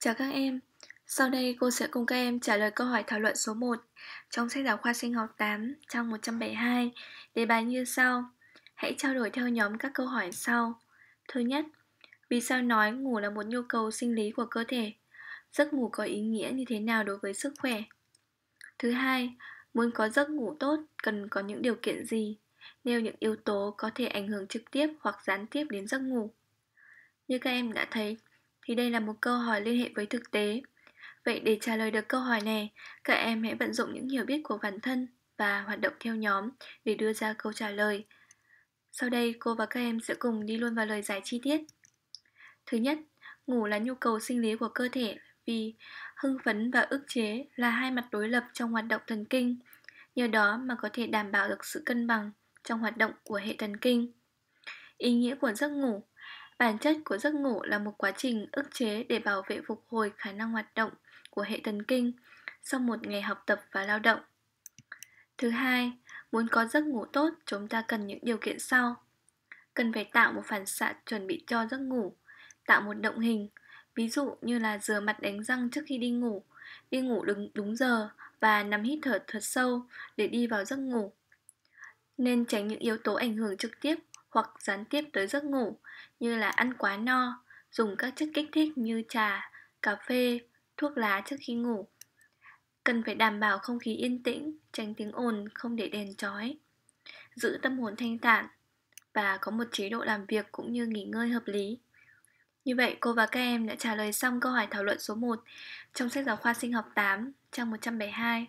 Chào các em, sau đây cô sẽ cùng các em trả lời câu hỏi thảo luận số 1 trong sách giáo khoa sinh học 8 trang 172 đề bài như sau. Hãy trao đổi theo nhóm các câu hỏi sau. Thứ nhất, vì sao nói ngủ là một nhu cầu sinh lý của cơ thể? Giấc ngủ có ý nghĩa như thế nào đối với sức khỏe? Thứ hai, muốn có giấc ngủ tốt cần có những điều kiện gì? Nêu những yếu tố có thể ảnh hưởng trực tiếp hoặc gián tiếp đến giấc ngủ. Như các em đã thấy, thì đây là một câu hỏi liên hệ với thực tế. Vậy để trả lời được câu hỏi này, các em hãy vận dụng những hiểu biết của bản thân và hoạt động theo nhóm để đưa ra câu trả lời. Sau đây, cô và các em sẽ cùng đi luôn vào lời giải chi tiết. Thứ nhất, ngủ là nhu cầu sinh lý của cơ thể vì hưng phấn và ức chế là hai mặt đối lập trong hoạt động thần kinh, nhờ đó mà có thể đảm bảo được sự cân bằng trong hoạt động của hệ thần kinh. Ý nghĩa của giấc ngủ Bản chất của giấc ngủ là một quá trình ức chế để bảo vệ phục hồi khả năng hoạt động của hệ thần kinh sau một ngày học tập và lao động. Thứ hai, muốn có giấc ngủ tốt, chúng ta cần những điều kiện sau. Cần phải tạo một phản xạ chuẩn bị cho giấc ngủ, tạo một động hình, ví dụ như là rửa mặt đánh răng trước khi đi ngủ, đi ngủ đúng, đúng giờ và nằm hít thở thật sâu để đi vào giấc ngủ. Nên tránh những yếu tố ảnh hưởng trực tiếp hoặc gián tiếp tới giấc ngủ như là ăn quá no, dùng các chất kích thích như trà, cà phê, thuốc lá trước khi ngủ. Cần phải đảm bảo không khí yên tĩnh, tránh tiếng ồn, không để đèn chói. Giữ tâm hồn thanh tản và có một chế độ làm việc cũng như nghỉ ngơi hợp lý. Như vậy, cô và các em đã trả lời xong câu hỏi thảo luận số 1 trong sách giáo khoa sinh học 8, trang 172.